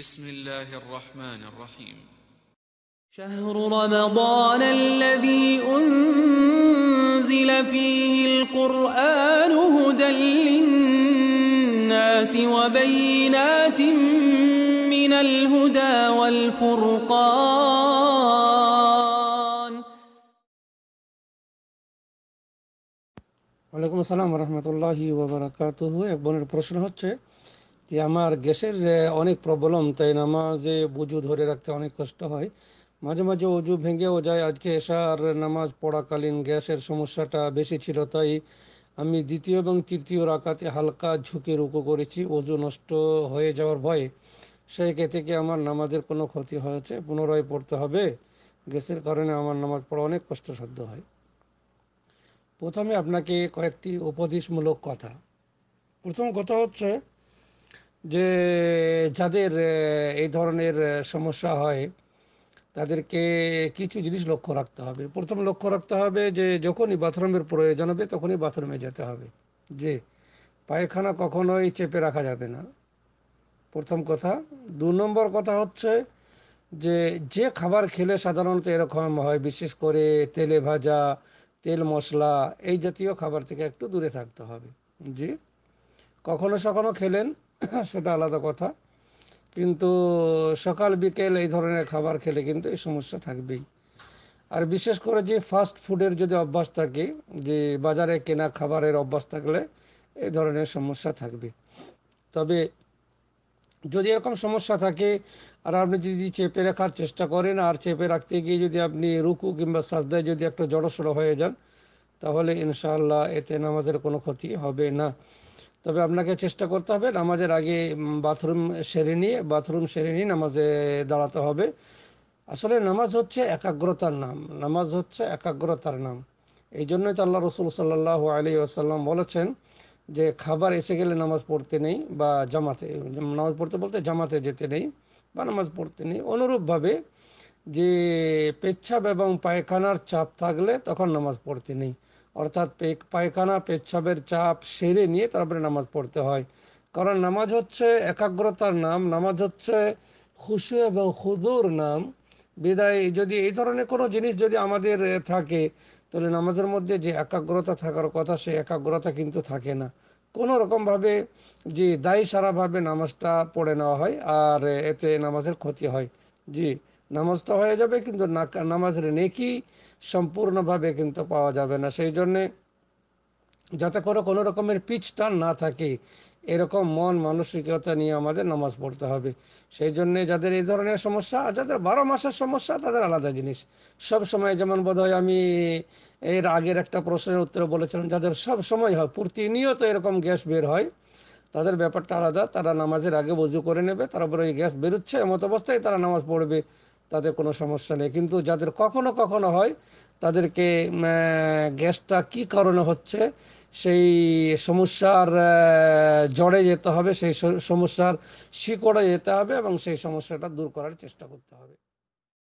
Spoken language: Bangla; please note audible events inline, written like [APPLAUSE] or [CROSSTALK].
بسم الله الرحمن الرحيم شهر رمضان الذي أنزل فيه القرآن هدى للناس وبينات من الهدى والفرقان وعليكم السلام ورحمة الله وبركاته أبونا বোনের هو যে আমার গ্যাসের অনেক প্রবলেম তাই নামাজে বুজু ধরে রাখতে অনেক কষ্ট হয় মাঝে মাঝে অজু ভেঙেও যায় আজকে এশার নামাজ পড়াকালীন গ্যাসের সমস্যাটা বেশি ছিল তাই আমি দ্বিতীয় এবং তৃতীয় রাকাতে হালকা ঝুঁকে রুকু করেছি অজু নষ্ট হয়ে যাওয়ার ভয়ে সেই ক্ষেত্রে কি আমার নামাজের কোনো ক্ষতি হয়েছে পুনরায় পড়তে হবে গ্যাসের কারণে আমার নামাজ পড়া অনেক কষ্টসাধ্য হয় প্রথমে আপনাকে কয়েকটি উপদেশমূলক কথা প্রথম কথা হচ্ছে যে যাদের এই ধরনের সমস্যা হয় তাদেরকে কিছু জিনিস লক্ষ্য রাখতে হবে প্রথম লক্ষ্য রাখতে হবে যে যখনই বাথরুমের প্রয়োজন হবে তখনই বাথরুমে যেতে হবে যে পায়খানা কখনোই চেপে রাখা যাবে না প্রথম কথা দু নম্বর কথা হচ্ছে যে যে খাবার খেলে সাধারণত এরকম হয় বিশেষ করে তেলে ভাজা তেল মশলা এই জাতীয় খাবার থেকে একটু দূরে থাকতে হবে জি কখনো সখনো খেলেন [COUGHS] সেটা আলাদা কথা কিন্তু সকাল বিকেল এই ধরনের খাবার খেলে কিন্তু এই সমস্যা থাকবেই আর বিশেষ করে যে ফাস্ট ফুডের যদি অভ্যাস থাকে যে বাজারে কেনা খাবারের অভ্যাস থাকলে এই ধরনের সমস্যা থাকবে তবে যদি এরকম সমস্যা থাকে আর আপনি যদি চেপে রাখার চেষ্টা করেন আর চেপে রাখতে গিয়ে যদি আপনি রুকু কিংবা সাজদায় যদি একটা জড়সড় হয়ে যান তাহলে ইনশাল্লাহ এতে নামাজের কোনো ক্ষতি হবে না তবে আপনাকে চেষ্টা করতে হবে নামাজের আগে বাথরুম সেরে নিয়ে বাথরুম সেরে নিয়ে নামাজে দাঁড়াতে হবে আসলে নামাজ হচ্ছে একাগ্রতার নাম নামাজ হচ্ছে একাগ্রতার নাম এই জন্যই তো আল্লাহ রসুল সাল্লাহ আলী আসাল্লাম বলেছেন যে খাবার এসে গেলে নামাজ পড়তে নেই বা জামাতে নামাজ পড়তে বলতে জামাতে যেতে নেই বা নামাজ পড়তে নেই অনুরূপভাবে যে পেচ্ছাপ এবং পায়খানার চাপ থাকলে তখন নামাজ পড়তে নেই অর্থাৎ পায়খানা পেচ্ছাপের চাপ সেরে নিয়ে তারপরে নামাজ পড়তে হয় কারণ নামাজ হচ্ছে একাগ্রতার নাম নামাজ হচ্ছে খুশি এবং খুদুর নাম বিদায় যদি এই ধরনের কোনো জিনিস যদি আমাদের থাকে তাহলে নামাজের মধ্যে যে একাগ্রতা থাকার কথা সে একাগ্রতা কিন্তু থাকে না কোন রকম ভাবে যে দায়ী সারাভাবে নামাজটা পড়ে নেওয়া হয় আর এতে নামাজের ক্ষতি হয় জি নামাজটা হয়ে যাবে কিন্তু নামাজের নেকি সম্পূর্ণভাবে কিন্তু পাওয়া যাবে না সেই জন্যে যাতে করে কোনো রকমের পিচ টান না থাকে এরকম মন মানসিকতা নিয়ে আমাদের নামাজ পড়তে হবে সেই জন্য যাদের এই ধরনের সমস্যা আর যাদের বারো মাসের সমস্যা তাদের আলাদা জিনিস সব সময় যেমন হয় আমি এর আগের একটা প্রশ্নের উত্তরে বলেছিলাম যাদের সব সময় হয় প্রতিনিয়ত এরকম গ্যাস বের হয় তাদের ব্যাপারটা আলাদা তারা নামাজের আগে বজু করে নেবে তারপরে ওই গ্যাস বেরোচ্ছে এমত অবস্থায় তারা নামাজ পড়বে তাদের কোনো সমস্যা নেই কিন্তু যাদের কখনো কখনো হয় তাদেরকে গ্যাসটা কি কারণে হচ্ছে সেই সমস্যার জড়ে যেতে হবে সেই সমস্যার শিকড়ে যেতে হবে এবং সেই সমস্যাটা দূর করার চেষ্টা করতে হবে